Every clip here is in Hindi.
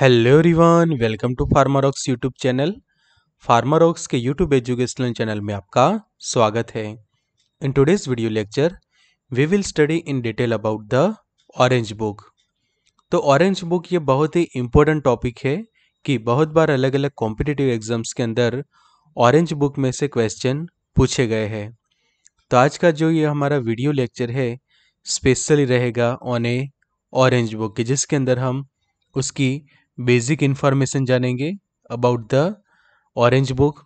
हेलो रिवान welcome to Pharmarox YouTube channel Pharmarox के यूट्यूब एजुकेशनल चैनल में आपका स्वागत है in today's video lecture we will study in detail about the Orange Book तो ऑरेंज बुक ये बहुत ही इम्पोर्टेंट टॉपिक है कि बहुत बार अलग अलग कॉम्पिटिटिव एग्जाम्स के अंदर ऑरेंज बुक में से क्वेश्चन पूछे गए हैं तो आज का जो ये हमारा वीडियो लेक्चर है स्पेशली रहेगा ऑन ए ऑरेंज बुक जिसके अंदर हम उसकी बेसिक इन्फॉर्मेशन जानेंगे अबाउट द ऑरेंज बुक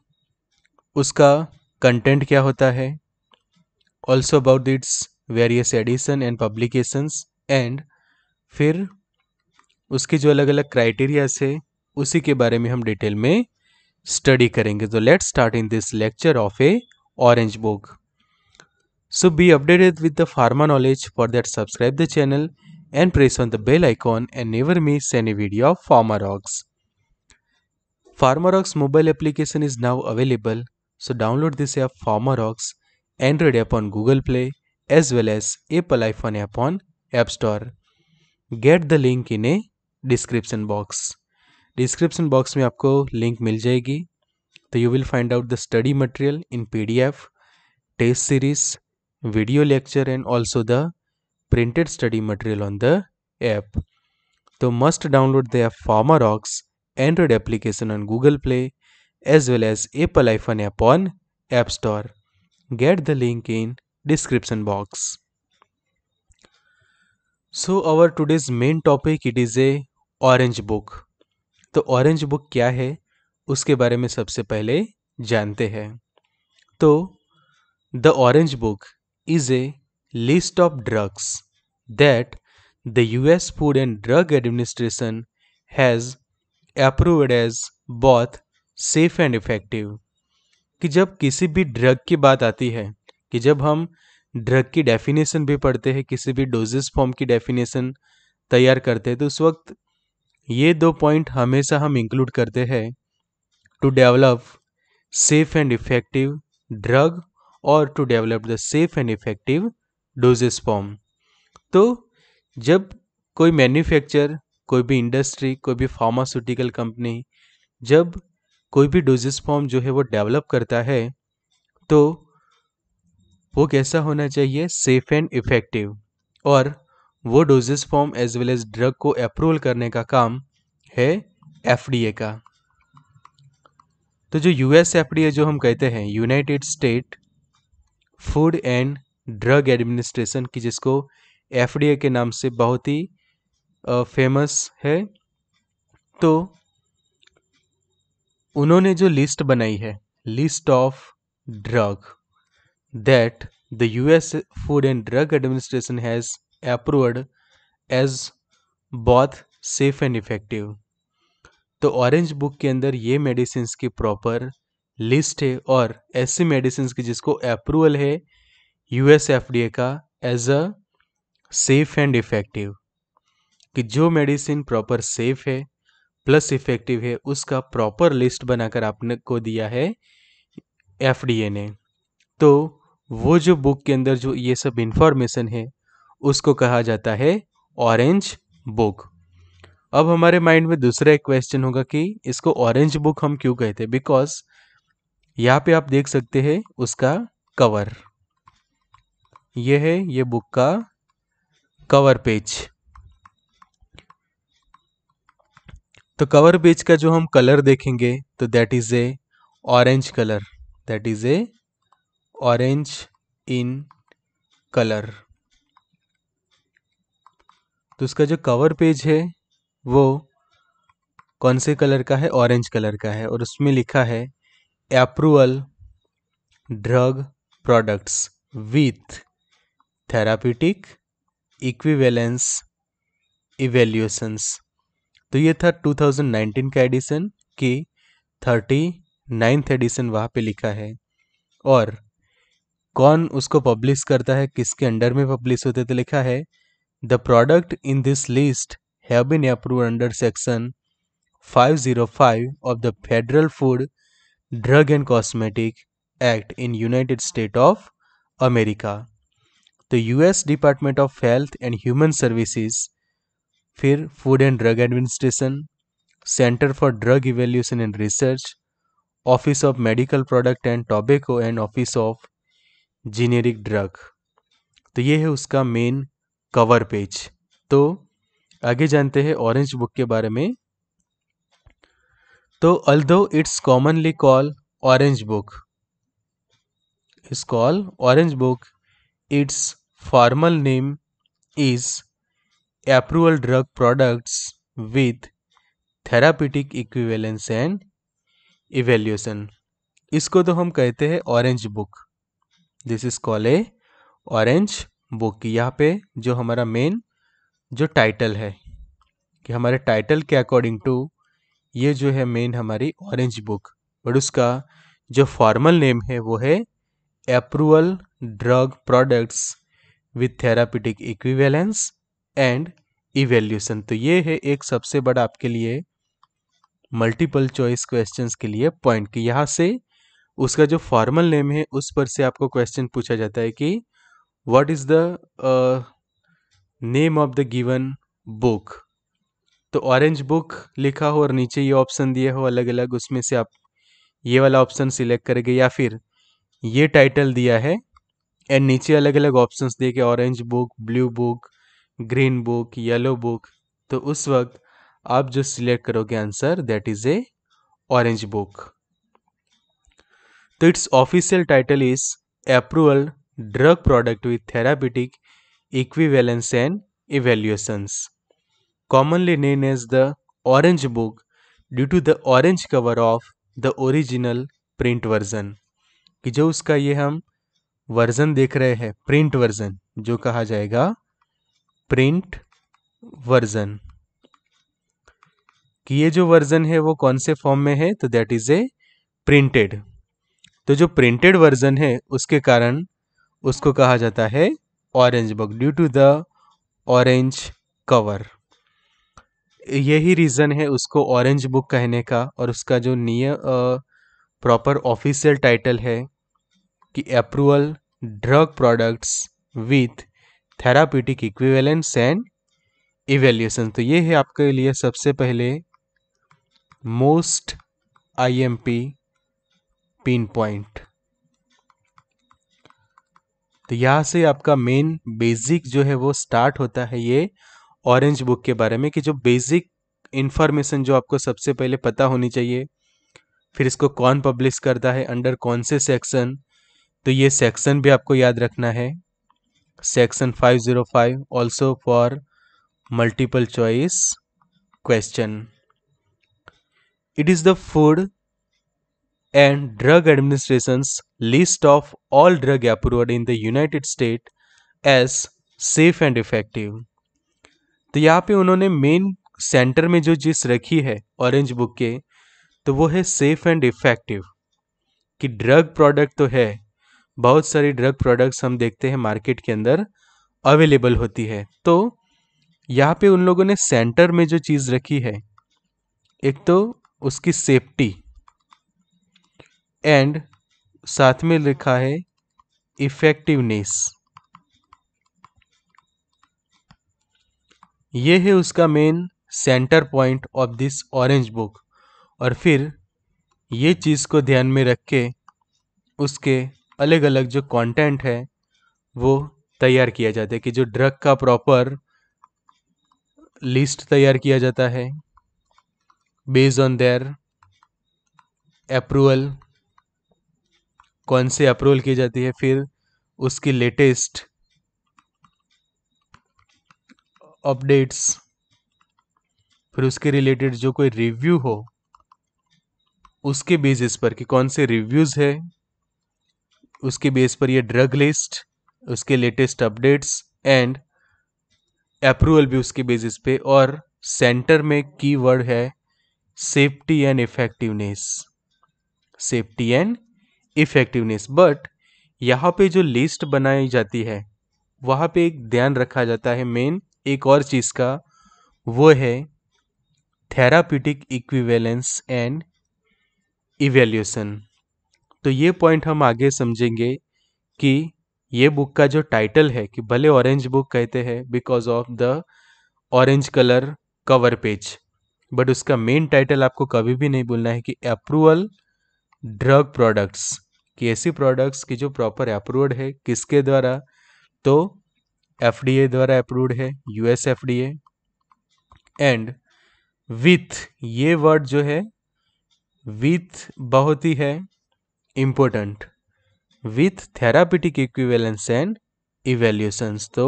उसका कंटेंट क्या होता है also about its various edition and publications and फिर उसके जो अलग अलग क्राइटेरियाज है उसी के बारे में हम डिटेल में स्टडी करेंगे तो let's start in this lecture of a Orange Book so be updated with the pharma knowledge for that subscribe the channel and press on the bell icon and never miss any video of Farmerox. Farmerox mobile application is now available, so download this app PharmaRox, Android app on Google Play as well as Apple iPhone app on App Store. Get the link in a description box. Description box में आपको link मिल जाएगी तो you will find out the study material in PDF, test series, video lecture, and also the printed study material on the app. So must download the app PharmaRox, Android application on Google Play as well as Apple iPhone app on App Store. Get the link in description box. So our today's main topic it is a orange book. तो ऑरेंज बुक क्या है उसके बारे में सबसे पहले जानते हैं तो the Orange Book is a list of drugs that the US Food and Drug Administration has approved as both safe and effective कि जब किसी भी ड्रग की बात आती है कि जब हम ड्रग की डेफिनेशन भी पढ़ते हैं किसी भी डोजेस फॉर्म की डेफिनेशन तैयार करते हैं तो उस वक्त ये दो पॉइंट हमेशा हम इंक्लूड करते हैं to develop safe and effective drug और to develop the safe and effective doses form तो जब कोई मैन्युफैक्चर कोई भी इंडस्ट्री कोई भी फार्मास्यूटिकल कंपनी जब कोई भी डोजेस फॉर्म जो है वो डेवलप करता है तो वो कैसा होना चाहिए सेफ एंड इफ़ेक्टिव और वो doses form as well as drug को अप्रूवल करने का काम है एफडीए का तो जो यूएस एफडीए जो हम कहते हैं United State Food and drug Administration की जिसको एफ के नाम से बहुत ही फेमस है तो उन्होंने जो लिस्ट बनाई है list of drug that the US Food and drug Administration has approved as बहुत सेफ एंड इफेक्टिव तो ऑरेंज बुक के अंदर ये मेडिसिन की प्रॉपर लिस्ट है और ऐसी मेडिसिन की जिसको अप्रूवल है US FDA F D A का as a safe and effective कि जो मेडिसिन प्रॉपर सेफ है प्लस इफ़ेक्टिव है उसका प्रॉपर लिस्ट बनाकर आपने को दिया है एफ डी ए ने तो वो जो बुक के अंदर जो ये सब इन्फॉर्मेशन है उसको कहा जाता है ऑरेंज बुक अब हमारे माइंड में दूसरा एक क्वेश्चन होगा कि इसको ऑरेंज बुक हम क्यों कहते हैं बिकॉज यहाँ पे आप देख सकते हैं उसका कवर ये है ये बुक का कवर पेज तो कवर पेज का जो हम कलर देखेंगे तो that is a orange colour that is a orange in colour तो उसका जो कवर पेज है वो कौन से कलर का है ऑरेंज कलर का है और उसमें लिखा है approval drug products with therapeutic equivalence evaluations तो ये था 2019 का एडिशन की थर्टी नाइन्थ एडिशन वहाँ पे लिखा है और कौन उसको पब्लिश करता है किसके अंडर में पब्लिश होते तो लिखा है the product in this list have been approve under section 505 of the Federal Food Drug and Cosmetic Act in United State of America the US Department of Health and Human Services, फिर Food and drug Administration Center for Drug Evaluation and Research Office of Medical Product and Tobacco and Office of Generic Drug तो ये है उसका मेन कवर पेज तो आगे जानते हैं ऑरेंज बुक के बारे में तो although it's commonly call Orange Book it's call Orange Book it's formal name is Approval Drug Products with Therapeutic Equivalence and Evaluation. इसको तो हम कहते हैं orange Book this is call a Orange Book यहाँ पे जो हमारा मेन जो टाइटल है कि हमारे टाइटल के अकॉर्डिंग टू ये जो है मेन हमारी ऑरेंज बुक बट उसका जो फॉर्मल नेम है वो है approval drug products with therapeutic equivalence and evaluation तो ये है एक सबसे बड़ा आपके लिए मल्टीपल चॉइस क्वेश्चंस के लिए पॉइंट कि यहाँ से उसका जो फॉर्मल नेम है उस पर से आपको क्वेश्चन पूछा जाता है कि what is the name of the given book तो ऑरेंज बुक लिखा हो और नीचे ये ऑप्शन दिए हो अलग अलग उसमें से आप ये वाला ऑप्शन सिलेक्ट करेंगे या फिर ये टाइटल दिया है एंड नीचे अलग अलग ऑप्शंस दिए गए Orange Book blue book green book yellow book तो उस वक्त आप जो सिलेक्ट करोगे answer that is a Orange Book तो it's official title is approval drug product with therapeutic equivalence and evaluations. Commonly known as the Orange Book due to the orange cover of the original print version कि जो उसका ये हम वर्जन देख रहे हैं प्रिंट वर्जन जो कहा जाएगा प्रिंट वर्जन कि ये जो वर्जन है वो कौन से फॉर्म में है तो दैट इज ए प्रिंटेड तो जो प्रिंटेड वर्जन है उसके कारण उसको कहा जाता है orange Book due to the orange cover यही रीज़न है उसको ऑरेंज बुक कहने का और उसका जो नियर प्रॉपर ऑफिशियल टाइटल है की approval drug products with therapeutic equivalence and evaluation तो ये है आपके लिए सबसे पहले मोस्ट आईएमपी पिन पॉइंट तो यहाँ से आपका मेन बेसिक जो है वो स्टार्ट होता है ये ऑरेंज बुक के बारे में कि जो बेसिक इन्फॉर्मेशन जो आपको सबसे पहले पता होनी चाहिए फिर इसको कौन पब्लिश करता है अंडर कौन से सेक्शन तो ये सेक्शन भी आपको याद रखना है section 505 zero five also for multiple choice question it is the Food and drug Administration list of all drug approved in the United State as safe and effective तो यहाँ पे उन्होंने मेन सेंटर में जो चीज रखी है ऑरेंज बुक के तो वो है सेफ एंड इफेक्टिव कि ड्रग प्रोडक्ट तो है बहुत सारी ड्रग प्रोडक्ट्स हम देखते हैं मार्केट के अंदर अवेलेबल होती है तो यहाँ पे उन लोगों ने सेंटर में जो चीज़ रखी है एक तो उसकी सेफ्टी एंड साथ में लिखा है इफेक्टिवनेस ये है उसका main centre point of this orange Book और फिर ये चीज़ को ध्यान में रख के उसके अलग अलग जो कंटेंट है वो तैयार किया जाता है कि जो ड्रग का प्रॉपर लिस्ट तैयार किया जाता है बेज ऑन देयर अप्रूवल कौन से अप्रूवल की जाती है फिर उसकी लेटेस्ट अपडेट्स फिर उसके रिलेटेड जो कोई रिव्यू हो उसके बेसिस पर कि कौन से रिव्यूज़ है उसके बेस पर ये ड्रग लिस्ट उसके लेटेस्ट अपडेट्स एंड अप्रूवल भी उसके बेसिस पे और सेंटर में की वर्ड है safety and effectiveness safety and effectiveness but यहाँ पे जो लिस्ट बनाई जाती है वहाँ पे एक ध्यान रखा जाता है मेन एक और चीज़ का वो है थेरापिटिक इक्विवेलेंस एंड इवेल्यूशन तो ये पॉइंट हम आगे समझेंगे कि ये बुक का जो टाइटल है कि भले ऑरेंज बुक कहते हैं because of the orange colour cover page but उसका मेन टाइटल आपको कभी भी नहीं बोलना है कि अप्रूवल ड्रग प्रोडक्ट्स कि ऐसी प्रोडक्ट्स की जो प्रॉपर अप्रूव्ड है किसके द्वारा तो एफ द्वारा अप्रूव्ड है यूएस एफ एंड विथ ये वर्ड जो है विथ बहुत ही है important with therapeutic equivalence and evaluations तो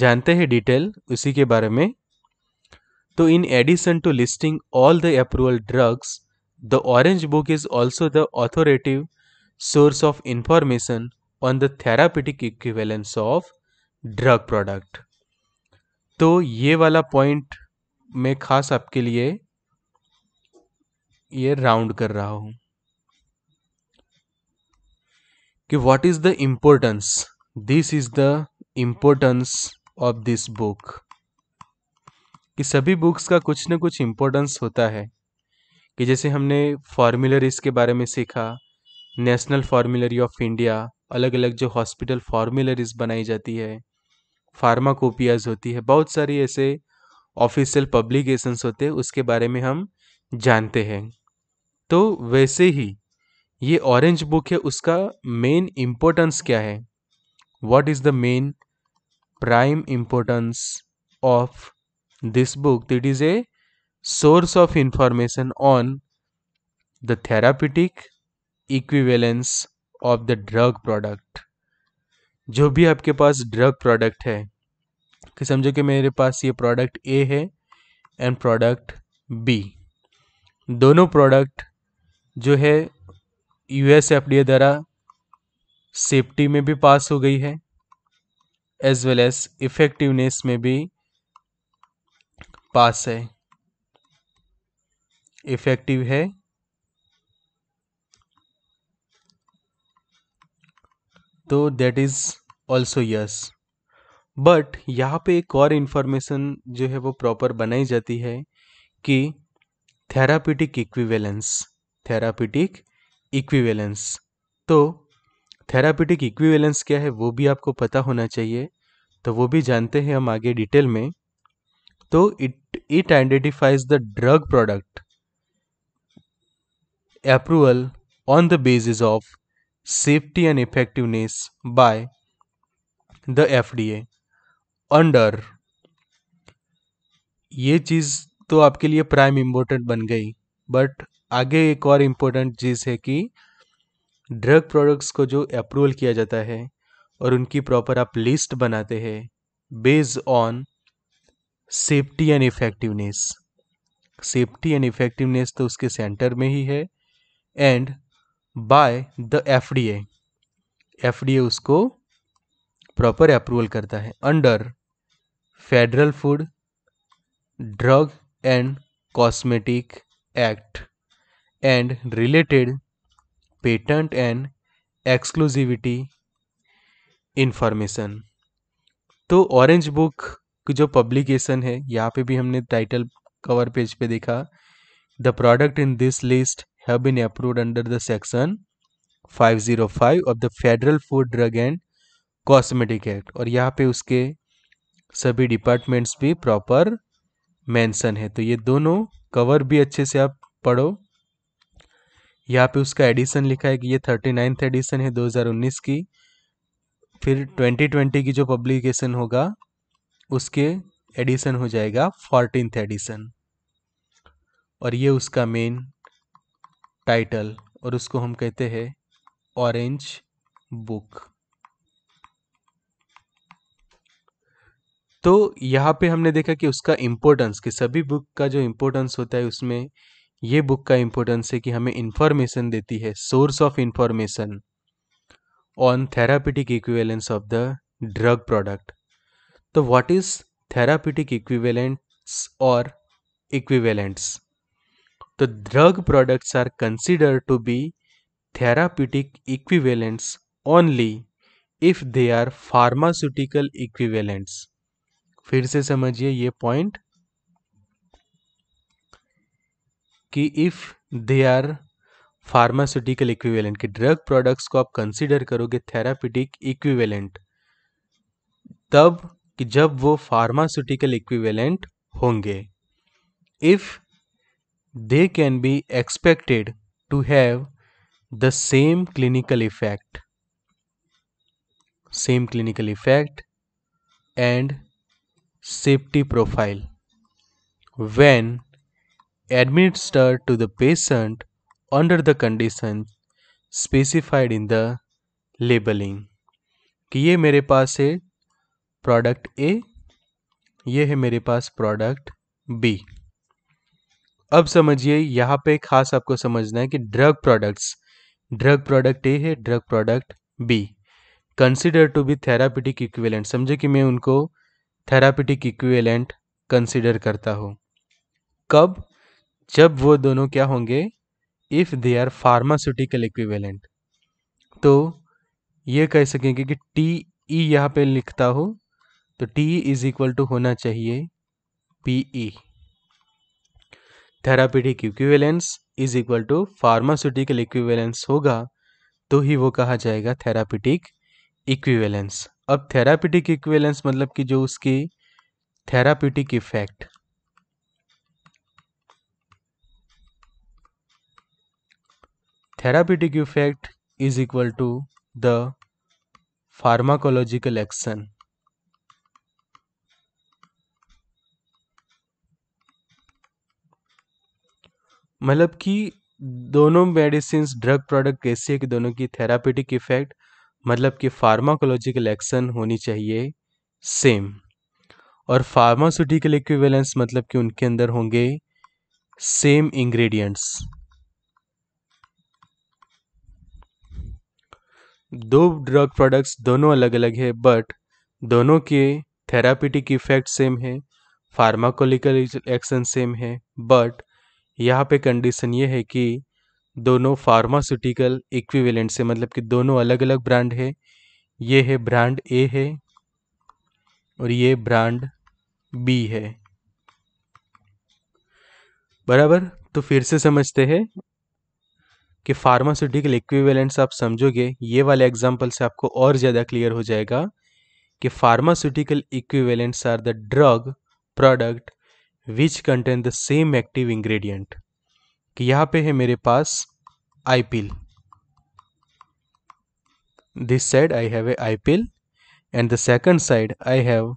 जानते हैं डिटेल उसी के बारे में तो in addition to listing all the approval drugs the Orange Book is also the authoritative source of information on the therapeutic equivalence of drug product तो ये वाला पॉइंट मैं खास आपके लिए ये राउंड कर रहा हूँ कि what is the importance this is the importance of this book कि सभी बुक्स का कुछ ना कुछ इम्पोर्टेंस होता है कि जैसे हमने फार्मूलरीज के बारे में सीखा नेशनल फार्मूलरी ऑफ इंडिया अलग अलग जो हॉस्पिटल फार्मूलरीज बनाई जाती है फार्माकोपियाज होती है बहुत सारी ऐसे ऑफिशियल पब्लिकेशंस होते हैं उसके बारे में हम जानते हैं तो वैसे ही ये ऑरेंज बुक है उसका मेन इम्पोर्टेंस क्या है what is the main prime importance of this book that is a source of information on the therapeutic equivalence of the drug product जो भी आपके पास ड्रग प्रोडक्ट है कि समझो कि मेरे पास ये प्रोडक्ट ए है एंड प्रोडक्ट बी दोनों प्रोडक्ट जो है यूएस एफडीए द्वारा सेफ्टी में भी पास हो गई है एज वेल एज इफेक्टिवनेस में भी पास है इफेक्टिव है तो that is also yes but यहाँ पे एक और इन्फॉर्मेशन जो है वो प्रॉपर बनाई जाती है कि थेरापिटिक इक्विवेलेंस थेरापिटिक इक्विवेलेंस तो थेरापिटिक इक्विवेलेंस क्या है वो भी आपको पता होना चाहिए तो वो भी जानते हैं हम आगे डिटेल में तो it it identifies the drug product approval on the the of safety and effectiveness by the F D एंडर ये चीज़ तो आपके लिए प्राइम इम्पोर्टेंट बन गई बट आगे एक और इम्पोर्टेंट चीज़ है कि ड्रग प्रोडक्ट्स को जो अप्रूवल किया जाता है और उनकी प्रॉपर आप लिस्ट बनाते हैं based on safety and effectiveness safety and effectiveness तो उसके सेंटर में ही है and by the F D D A उसको प्रॉपर अप्रूवल करता है under Federal Food Drug and Cosmetic Act and related patent and exclusivity information तो ऑरेंज बुक की जो पब्लिकेशन है यहाँ पे भी हमने टाइटल कवर पेज पे देखा the product in this list have been approved under the section 505 of the Federal Food Drug and Cosmetic Act और यहाँ पे उसके सभी डिपार्टमेंट्स भी प्रॉपर मेंशन है तो ये दोनों कवर भी अच्छे से आप पढ़ो यहाँ पे उसका एडिशन लिखा है कि ये थर्टी नाइन्थ एडिशन है 2019 की फिर 2020 की जो पब्लिकेशन होगा उसके एडिशन हो जाएगा फोर्टीन एडिशन और ये उसका मेन टाइटल और उसको हम कहते हैं ऑरेंज बुक तो यहाँ पे हमने देखा कि उसका इम्पोर्टेंस कि सभी बुक का जो इम्पोर्टेंस होता है उसमें ये बुक का इम्पोर्टेंस है कि हमें इंफॉर्मेशन देती है source of information on therapeutic equivalence of the drug product तो व्हाट इज थेरापिटिक इक्विवेलेंट्स और इक्विवेलेंट्स तो drug products are consider to be therapeutic equivalents only if they are pharmaceutical equivalents फिर से समझिए ये पॉइंट कि if they are pharmaceutical equivalent कि ड्रग प्रोडक्ट्स को आप कंसिडर करोगे थेरापिटिक इक्विवेलेंट तब कि जब वो फार्मास्यूटिकल इक्विवेलेंट होंगे if they can be expected to have the same clinical effect same clinical effect and safety profile when administered to the patient under the conditions specified in the labeling कि ये मेरे पास है प्रोडक्ट ए ये है मेरे पास प्रोडक्ट बी अब समझिए यहाँ पे खास आपको समझना है कि drug products drug product A है drug product B consider to be therapeutic equivalent समझे कि मैं उनको थेरापिटिक इक्विवेलेंट कंसिडर करता हूँ कब जब वो दोनों क्या होंगे if they are pharmaceutical equivalent तो ये कह सकेंगे कि टी ई e यहाँ पे लिखता हो तो टी इज इक्वल टू होना चाहिए P E therapeutic equivalence is equal to pharmaceutical equivalence होगा तो ही वो कहा जाएगा थेरापीटिक इक्विवेलेंस अब थेरापीटिक इक्विवेलेंस मतलब कि जो उसकी therapeutic effect therapeutic effect is equal to the pharmacological action मतलब कि दोनों मेडिसिन ड्रग प्रोडक्ट कैसे है कि दोनों की थेरापेटिक इफेक्ट मतलब कि फार्माकोलॉजिकल एक्शन होनी चाहिए सेम और फार्मास्यूटिकल इक्विवेलेंस मतलब कि उनके अंदर होंगे सेम इंग्रेडिएंट्स दो ड्रग प्रोडक्ट्स दोनों अलग अलग है बट दोनों के थेरापिटिक इफेक्ट सेम है फार्माकोलिकल एक्शन सेम है बट यहाँ पे कंडीशन ये है कि दोनों फार्मास्यूटिकल इक्विवेलेंट से मतलब कि दोनों अलग अलग ब्रांड है ये है ब्रांड ए है और ये ब्रांड बी है बराबर तो फिर से समझते हैं कि फार्मास्यूटिकल इक्विवेलेंट्स आप समझोगे ये वाले एग्जाम्पल से आपको और ज़्यादा क्लियर हो जाएगा कि pharmaceutical equivalents are the drug product which contain the same active ingredient कि यहाँ पे है मेरे पास I this side I have a a and the second side I have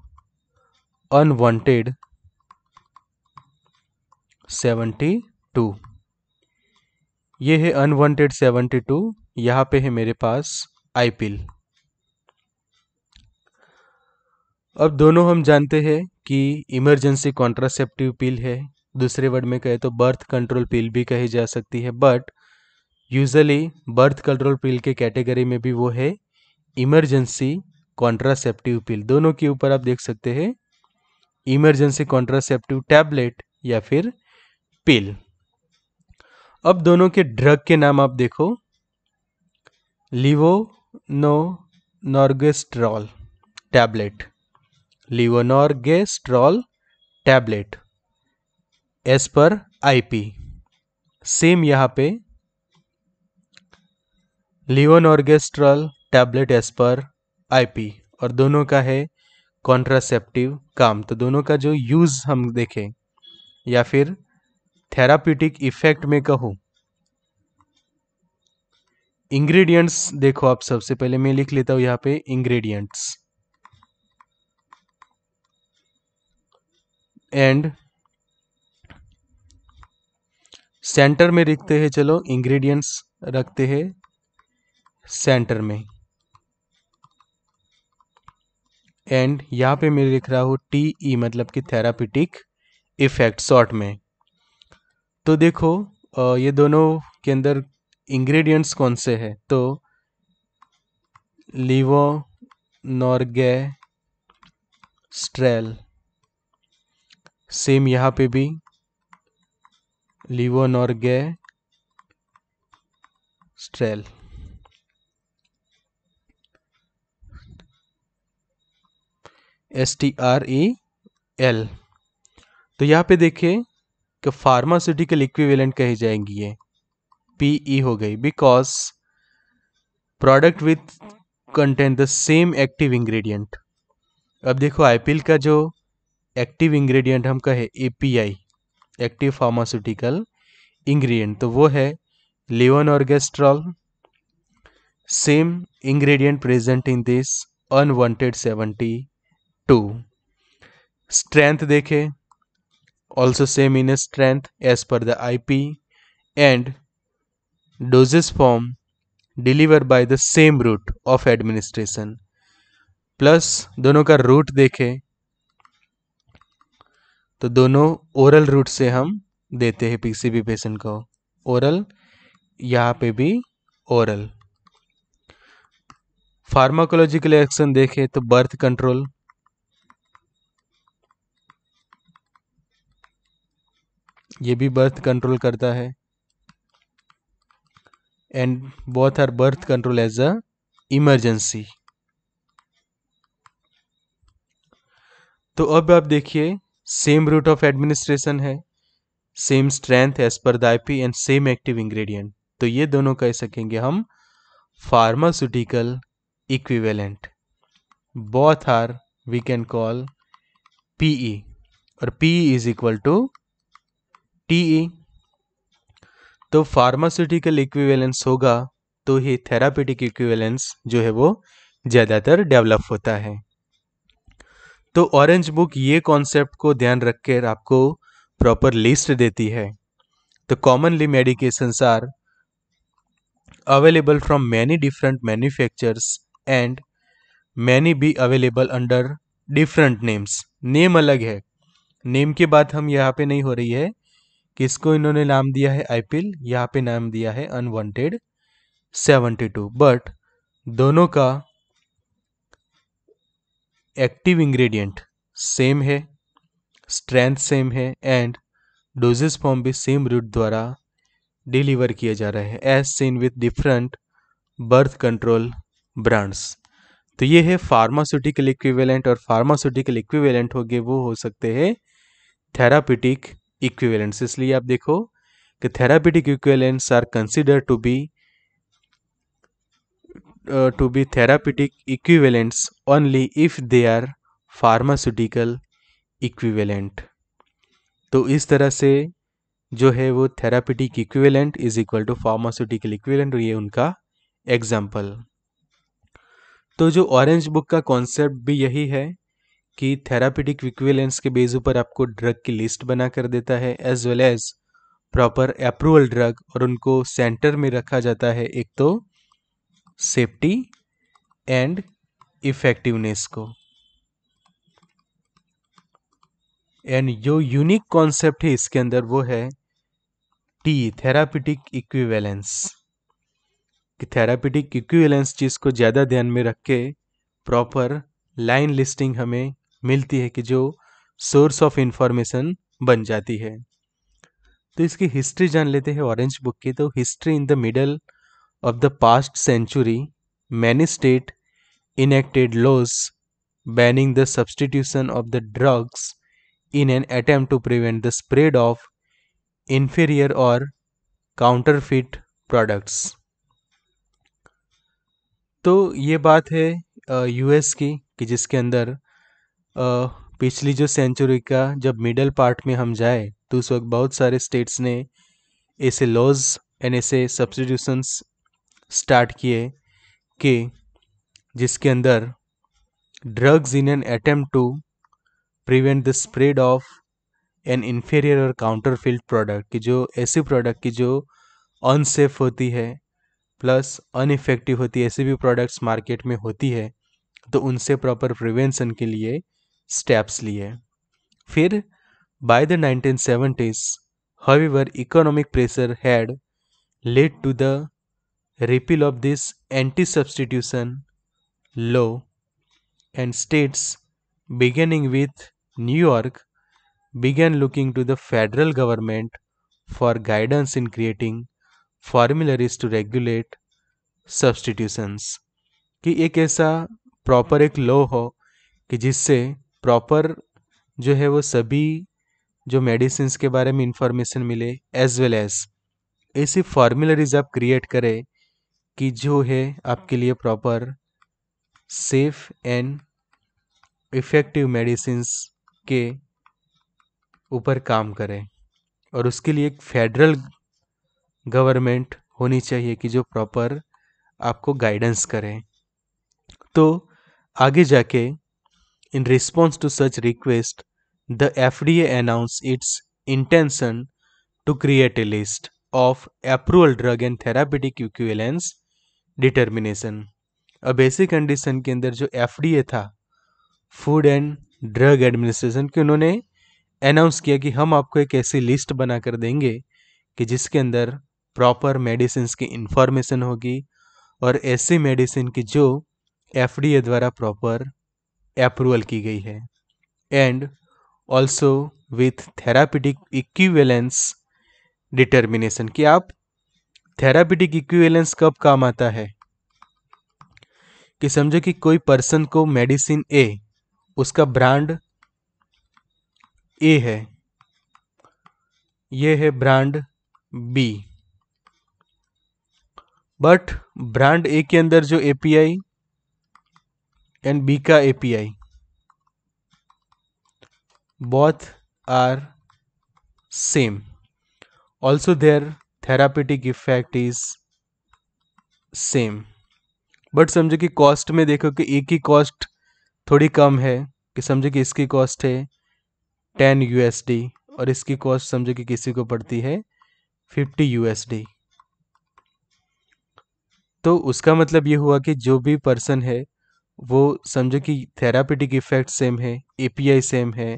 unwanted seventy two ये है अनवांटेड 72 यहाँ पे है मेरे पास आई पिल अब दोनों हम जानते हैं कि इमरजेंसी कॉन्ट्रासेप्टिव पिल है दूसरे वर्ड में कहे तो बर्थ कंट्रोल पिल भी कही जा सकती है but usually birth control pill के कैटेगरी में भी वो है इमरजेंसी कॉन्ट्रासेप्टिव पिल दोनों के ऊपर आप देख सकते हैं इमरजेंसी कॉन्ट्रासेप्टिव टैबलेट या फिर पिल अब दोनों के ड्रग के नाम आप देखो levonorgestrel tablet levonorgestrel tablet as per IP same यहां पे levonorgestrel tablet as per IP और दोनों का है कॉन्ट्रासेप्टिव काम तो दोनों का जो यूज़ हम देखें या फिर थेरापिटिक इफेक्ट में कहूँ इंग्रेडिएंट्स देखो आप सबसे पहले मैं लिख लेता हूं यहाँ पे इंग्रेडिएंट्स एंड सेंटर में रखते हैं चलो इंग्रेडिएंट्स रखते हैं सेंटर में एंड यहां पे मैं लिख रहा हूं टी ई e, मतलब कि थेरापिटिक इफेक्ट शॉर्ट में तो देखो ये दोनों के अंदर इंग्रेडिएंट्स कौन से हैं तो लिवो नॉर्गे स्ट्रेल सेम यहाँ पे भी levonorgestrel S T R E L तो यहाँ पे देखें कि फार्मास्यूटिकल इक्विवेलेंट कही जाएंगी ये पी ई e हो गई because product with content the same active ingredient अब देखो आईपीएल का जो एक्टिव इंग्रेडिएंट हम कहे एपीआई एक्टिव फार्मास्यूटिकल इंग्रेडिएंट तो वो है और norgestrel same ingredient present in this unwanted seventy two strength देखें also same in strength as per the IP and doses form delivered by the same route of administration Plus दोनों का रूट देखें तो दोनों ओरल रूट से हम देते हैं पीसीबी पेशेंट को ओरल यहाँ पे भी ओरल फार्माकोलॉजिकल एक्शन देखें तो बर्थ कंट्रोल ये भी बर्थ कंट्रोल करता है and both are birth control as a emergency तो अब आप देखिए सेम रूट ऑफ एडमिनिस्ट्रेशन है same strength as per the and same active ingredient तो ये दोनों कह सकेंगे हम pharmaceutical equivalent both are we can call PE और PE is equal to TE तो फार्मास्यूटिकल इक्विवेलेंस होगा तो ही थेरापेटिक इक्विवेलेंस जो है वो ज़्यादातर डेवलप होता है तो ऑरेंज बुक ये कॉन्सेप्ट को ध्यान रखकर आपको प्रॉपर लिस्ट देती है तो commonly medications are available from many different manufacturers and many be available under different names name अलग है नेम की बात हम यहाँ पे नहीं हो रही है किसको इन्होंने नाम दिया है आईपीएल यहाँ पे नाम दिया है अनवांटेड 72 बट दोनों का एक्टिव इंग्रेडिएंट सेम है स्ट्रेंथ सेम है एंड डोजेस फॉर्म भी सेम रूट द्वारा डिलीवर किया जा रहा है as seen with different birth control brands तो ये है फार्मास्यूटिकल इक्विवेलेंट और फार्मास्यूटिकल इक्विवेलेंट हो गए वो हो सकते हैं थेरापिटिक इक्विवेलेंस इसलिए आप देखो कि therapeutic equivalence are consider to be to be therapeutic equivalents only if they are pharmaceutical equivalent तो इस तरह से जो है वो therapeutic equivalent is equal to pharmaceutical equivalent ये उनका एग्जाम्पल तो जो ऑरेंज बुक का कॉन्सेप्ट भी यही है कि थेरापिटिक विक्विलेंस के बेस ऊपर आपको ड्रग की लिस्ट बना कर देता है as well as proper approval drug और उनको सेंटर में रखा जाता है एक तो सेफ्टी एंड इफेक्टिवनेस को एंड जो यूनिक कॉन्सेप्ट है इसके अंदर वो है टी थेरापिटिक इक्विवेलेंस कि थेरापिटिक इक्विवेलेंस चीज़ को ज़्यादा ध्यान में रख के प्रॉपर लाइन लिस्टिंग हमें मिलती है कि जो सोर्स ऑफ इंफॉर्मेशन बन जाती है तो इसकी हिस्ट्री जान लेते हैं ऑरेंज बुक की तो history in the middle of the past century many state enacted laws banning the substitution of the drugs in an attempt to prevent the spread of inferior or counterfeit products तो ये बात है यूएस की कि जिसके अंदर पिछली जो सेंचुरी का जब मिडल पार्ट में हम जाए तो उस वक्त बहुत सारे स्टेट्स ने ऐसे लॉज एंड ऐसे सब्स्टिट्यूशंस स्टार्ट किए कि जिसके अंदर drugs in an attempt to prevent the spread of an inferior or counterfeit product की जो ऐसी प्रोडक्ट की जो अनसेफ होती है प्लस अनइफेक्टिव होती है ऐसी भी प्रोडक्ट्स मार्केट में होती है तो उनसे प्रॉपर प्रिवेंशन के लिए स्टेप्स लिए फिर by the nineteen 1970s, however economic pressure had led to the repeal of this anti substitution law and states beginning with New York began looking to the federal government for guidance in creating formularies to regulate substitutions कि एक ऐसा प्रॉपर एक लॉ हो कि जिससे प्रॉपर जो है वो सभी जो मेडिसिन के बारे में इंफॉर्मेशन मिले एज वेल एज ऐसी फॉर्मुलरीज आप क्रिएट करें कि जो है आपके लिए proper safe and effective medicine के ऊपर काम करें और उसके लिए एक फेडरल गवर्नमेंट होनी चाहिए कि जो प्रॉपर आपको गाइडेंस करें तो आगे जाके In response to such request, the FDA announced its intention to create a list of approval drug and therapeutic equivalence determination अब ऐसी कंडीशन के अंदर जो एफ था फूड एंड ड्रग एडमिनिस्ट्रेशन की उन्होंने अनाउंस किया कि हम आपको एक ऐसी लिस्ट बना कर देंगे कि जिसके अंदर प्रॉपर मेडिसिन की इंफॉर्मेशन होगी और ऐसी मेडिसिन की जो एफ द्वारा प्रॉपर अप्रूवल की गई है and also with therapeutic equivalence determination कि आप थेरापिटिक इक्विवेलेंस कब काम आता है कि समझो कि कोई पर्सन को मेडिसिन ए उसका ब्रांड ए है ये है brand B but brand A के अंदर जो एपीआई एंड बी का API both are same also their therapeutic effect is same but समझो कि कॉस्ट में देखो कि एक ही कॉस्ट थोड़ी कम है कि समझो कि इसकी कॉस्ट है टेन यूएसडी और इसकी कॉस्ट समझो कि किसी को पड़ती है फिफ्टी यूएसडी तो उसका मतलब ये हुआ कि जो भी पर्सन है वो समझो कि थेरापेटिक इफेक्ट सेम है एपीआई सेम है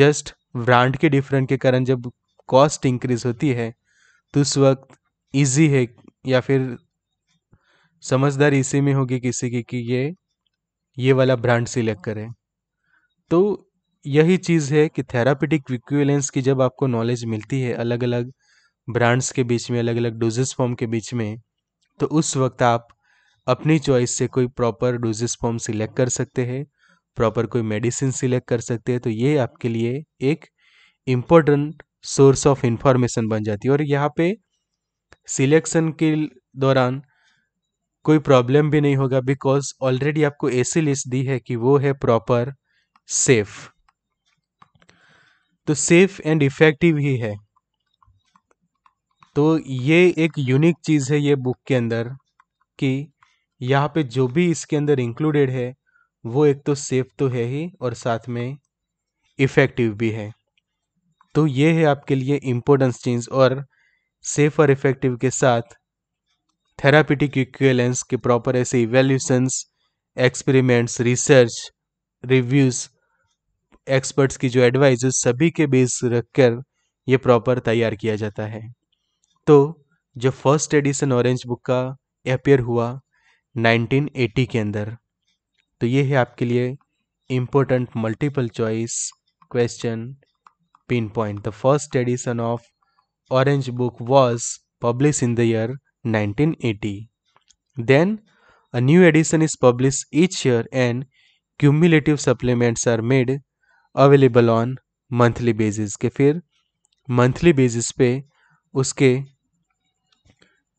जस्ट ब्रांड के डिफरेंट के कारण जब कॉस्ट इंक्रीज होती है तो उस वक्त इजी है या फिर समझदारी इसी में होगी किसी की कि ये ये वाला ब्रांड सिलेक्ट करें तो यही चीज़ है कि थेरापेटिक विक्वेलेंस की जब आपको नॉलेज मिलती है अलग अलग ब्रांड्स के बीच में अलग अलग डोजेस फॉर्म के बीच में तो उस वक्त आप अपनी चॉइस से कोई प्रॉपर डोजेस फॉर्म सिलेक्ट कर सकते हैं प्रॉपर कोई मेडिसिन सिलेक्ट कर सकते हैं तो ये आपके लिए एक इम्पोर्टेंट सोर्स ऑफ इंफॉर्मेशन बन जाती है और यहाँ पे सिलेक्शन के दौरान कोई प्रॉब्लम भी नहीं होगा बिकॉज ऑलरेडी आपको ऐसी लिस्ट दी है कि वो है प्रॉपर सेफ तो सेफ एंड इफेक्टिव ही है तो ये एक यूनिक चीज़ है ये बुक के अंदर कि यहाँ पे जो भी इसके अंदर इंक्लूडेड है वो एक तो सेफ तो है ही और साथ में इफ़ेक्टिव भी है तो ये है आपके लिए इम्पोर्टेंस चेंज और सेफ और इफ़ेक्टिव के साथ थेरापिटिक इक्वेलेंस के प्रॉपर ऐसे evaluations experiments research reviews experts की जो एडवाइज सभी के बेस रखकर ये प्रॉपर तैयार किया जाता है तो जो फर्स्ट एडिशन ऑरेंज बुक का अपेयर हुआ 1980 के अंदर तो ये है आपके लिए important multiple choice question pin point the first edition of orange book was publish in the year 1980 then a new edition is publish each year and cumulative supplements are made available on monthly basis के फिर मंथली बेसिस पे उसके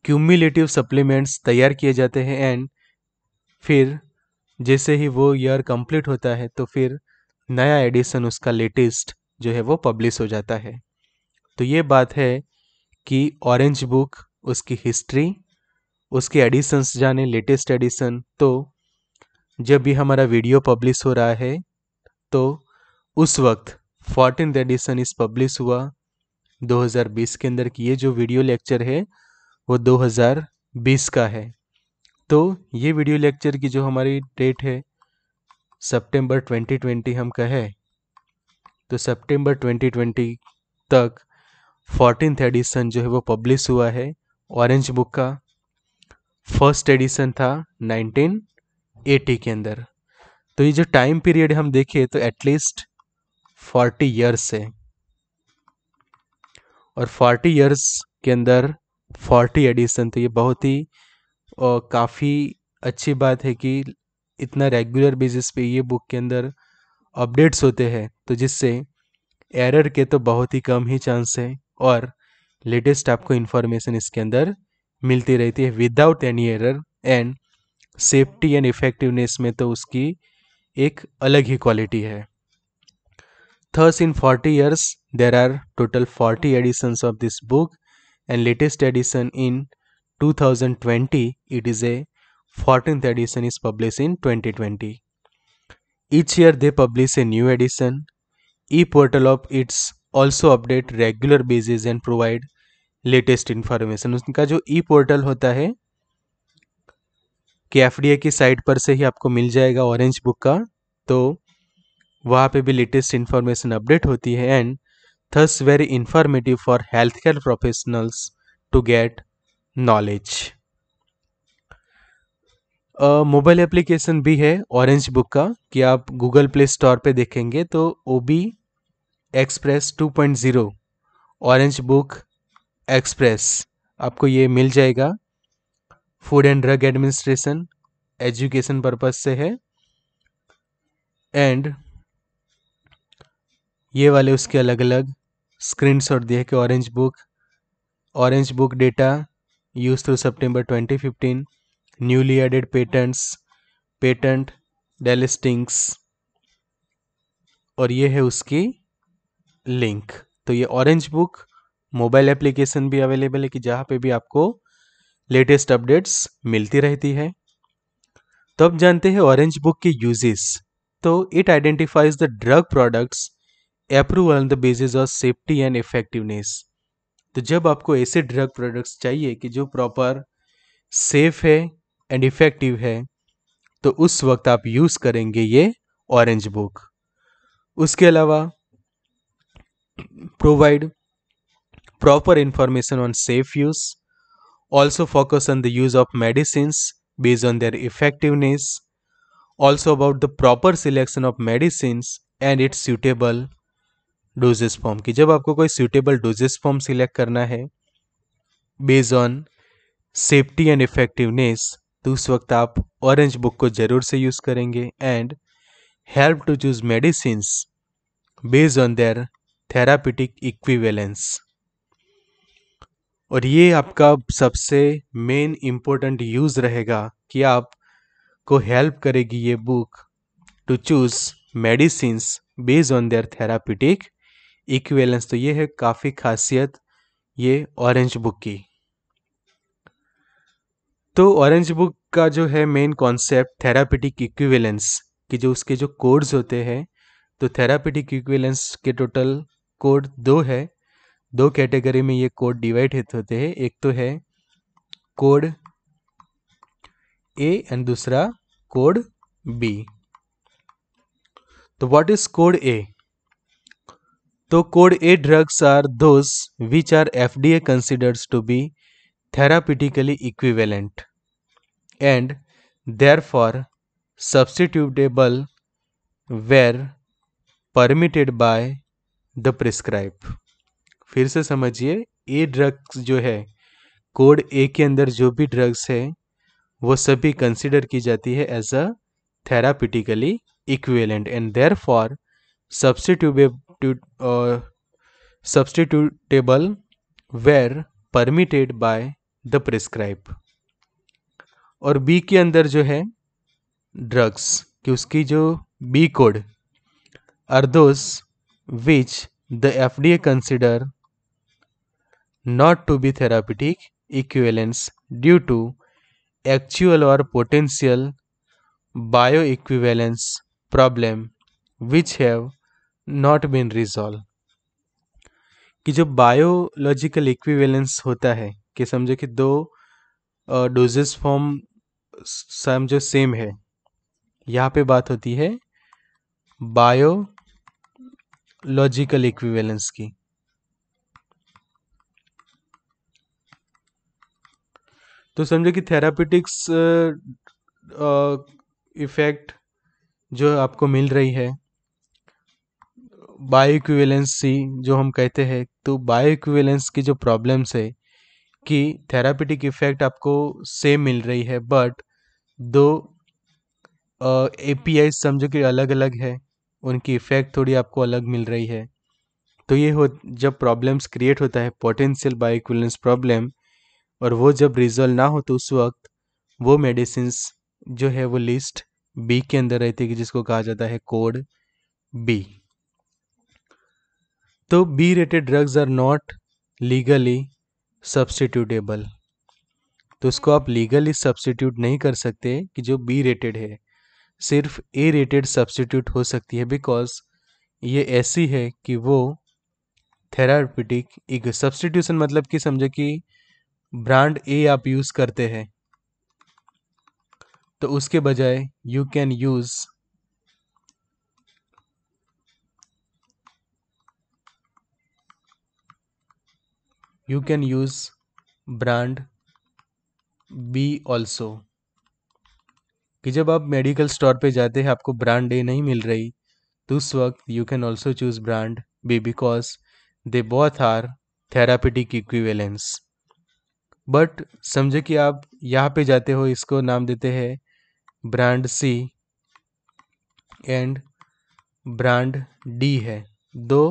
क्यूमिलेटिव सप्लीमेंट्स तैयार किए जाते हैं एंड फिर जैसे ही वो ईयर कंप्लीट होता है तो फिर नया एडिशन उसका लेटेस्ट जो है वो पब्लिश हो जाता है तो ये बात है कि ऑरेंज बुक उसकी हिस्ट्री उसके एडिशंस जाने लेटेस्ट एडिशन तो जब भी हमारा वीडियो पब्लिश हो रहा है तो उस वक्त फोर्टीन एडिशन इस पब्लिश हुआ 2020 के अंदर की ये जो वीडियो लेक्चर है वो 2020 का है तो ये वीडियो लेक्चर की जो हमारी डेट है सितंबर 2020 हम कहें तो सितंबर 2020 तक फोर्टीन एडिशन जो है वो पब्लिश हुआ है ऑरेंज बुक का फर्स्ट एडिशन था 1980 के अंदर तो ये जो टाइम पीरियड हम देखें तो एटलीस्ट 40 इयर्स है और 40 इयर्स के अंदर फोर्टी एडिशन तो ये बहुत ही और काफ़ी अच्छी बात है कि इतना रेगुलर बेसिस पे ये बुक के अंदर अपडेट्स होते हैं तो जिससे एरर के तो बहुत ही कम ही चांस है और लेटेस्ट आपको इन्फॉर्मेशन इसके अंदर मिलती रहती है without any error and safety and effectiveness में तो उसकी एक अलग ही क्वालिटी है thus in forty years there are total forty editions of this book and latest edition in 2020 it is a 14th edition is published in 2020 each year they publish a new edition e-portal of its also update regular basis and provide latest information उनका जो ई पोर्टल होता है कि एफ की साइट पर से ही आपको मिल जाएगा ऑरेंज बुक का तो वहाँ पे भी लेटेस्ट इन्फॉर्मेशन अपडेट होती है and thus very informative for healthcare professionals to get knowledge. Mobile application भी है ऑरेंज बुक का कि आप गूगल प्ले स्टोर पे देखेंगे तो O B express two point zero orange book express आपको ये मिल जाएगा food and drug administration education purpose से है एंड ये वाले उसके अलग अलग स्क्रीनशॉट दिया है कि orange book orange book data use through twenty 2015 newly added patents patent delistings और ये है उसकी लिंक तो ये ऑरेंज बुक मोबाइल एप्लीकेशन भी अवेलेबल है कि जहाँ पे भी आपको लेटेस्ट अपडेट्स मिलती रहती है तो अब जानते हैं ऑरेंज बुक के यूजेस तो it identifies the drug products approval on the basis of safety and effectiveness तो जब आपको ऐसे ड्रग प्रोडक्ट्स चाहिए कि जो प्रॉपर सेफ है एंड इफेक्टिव है तो उस वक्त आप यूज़ करेंगे ये ऑरेंज बुक उसके अलावा provide proper information on safe use also focus on the use of medicine based on their effectiveness also about the proper selection of medicine and its suitable doses form की जब आपको कोई सुटेबल डोजेस फॉर्म सिलेक्ट करना है based on safety and effectiveness तो उस वक्त आप ऑरेंज बुक को ज़रूर से यूज़ करेंगे and help to choose medicine based on their therapeutic equivalence और ये आपका सबसे मेन इम्पोर्टेंट यूज़ रहेगा कि आप को हेल्प करेगी ये book to choose medicine based on their therapeutic equivalence तो ये है काफ़ी खासियत ये ऑरेंज बुक की तो ऑरेंज बुक का जो है मेन कॉन्सेप्ट थेरापेटिक इक्विवेलेंस कि जो उसके जो कोड्स होते हैं तो थेरापेटिक इक्विवेलेंस के टोटल कोड दो है दो कैटेगरी में ये कोड डिवाइड होते हैं एक तो है कोड ए एंड दूसरा कोड बी तो व्हाट इज कोड ए तो code A drugs are those which are F D A considers to be therapeutically equivalent and therefore substitutable where permitted by the prescribe फिर से समझिए ए ड्रग्स जो है कोड ए के अंदर जो भी ड्रग्स है वो सभी कंसिडर की जाती है as a therapeutically equivalent and therefore substitutable substitute uh, substitutable where permitted by the prescribe और बी के अंदर जो है ड्रग्स कि उसकी जो B code are those which the F D A consider not to be therapeutic equivalence due to actual or potential bioequivalence problem which have not been resolve कि जो बायोलॉजिकल इक्विवेलेंस होता है कि समझो कि दो डोजेस फॉर्म समझो सेम है यहाँ पे बात होती है बायोलॉजिकल इक्विवेलेंस की तो समझो कि थेरापिटिक्स इफेक्ट जो आपको मिल रही है बायोइक्विवेलेंसी जो हम कहते हैं तो बायोइक्विवेलेंस की जो प्रॉब्लम्स है कि थेरापिटिक इफेक्ट आपको सेम मिल रही है बट दो ए पी आई समझो कि अलग अलग है उनकी इफ़ेक्ट थोड़ी आपको अलग मिल रही है तो ये हो जब प्रॉब्लम्स क्रिएट होता है पोटेंशियल बायोइक्विवेलेंस प्रॉब्लम और वो जब रिजॉल्व ना हो तो उस वक्त वो मेडिसिन जो है वो लिस्ट बी के अंदर रहती है जिसको कहा जाता है कोड बी तो B rated drugs are not legally substitutable तो उसको आप लीगली सब्सटीट्यूट नहीं कर सकते कि जो बी रेटेड है सिर्फ ए रेटेड सब्सटीट्यूट हो सकती है बिकॉज ये ऐसी है कि वो थेरापिटिक एक सब्सटीट्यूशन मतलब कि समझो कि ब्रांड ए आप यूज़ करते हैं तो उसके बजाय you can use you can use brand B also कि जब आप मेडिकल स्टोर पे जाते हैं आपको ब्रांड ए नहीं मिल रही तो उस वक्त you can also choose brand B because they both are therapeutic equivalence but समझे कि आप यहाँ पे जाते हो इसको नाम देते हैं brand C and brand D है दो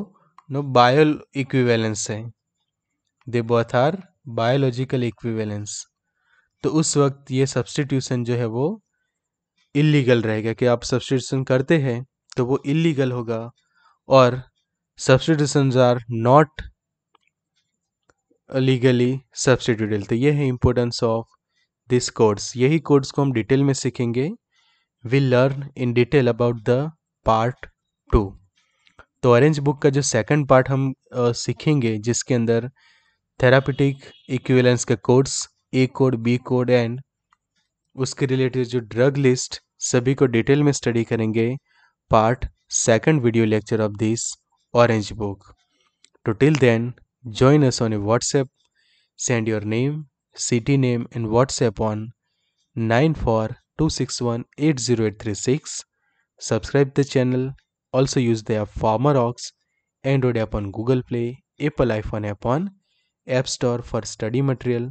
नो बायो इक्विवेलेंस है they both are biological equivalence तो उस वक्त ये सब्सटीट्यूशन जो है वो इलीगल रहेगा कि आप सब्सटीट्यूशन करते हैं तो वो इलीगल होगा और substitution are not legally substitutable तो ये है इम्पोर्टेंस ऑफ दिस कोर्स यही कोर्स को हम डिटेल में सीखेंगे we learn in detail about the part two तो ऑरेंज बुक का जो सेकंड पार्ट हम सीखेंगे जिसके अंदर थेरापिटिक इक्विवेलेंस का codes A code B code and उसके रिलेटेड जो ड्रग लिस्ट सभी को डिटेल में स्टडी करेंगे part second video lecture of this orange book to till then join us on a WhatsApp send your name city name and WhatsApp on nine four two six one eight zero eight three six subscribe the channel also use the app pharma ox android app on Google Play Apple iPhone app on App Store for study material,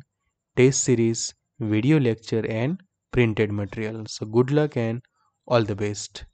test series, video lecture and printed material. So good luck and all the best.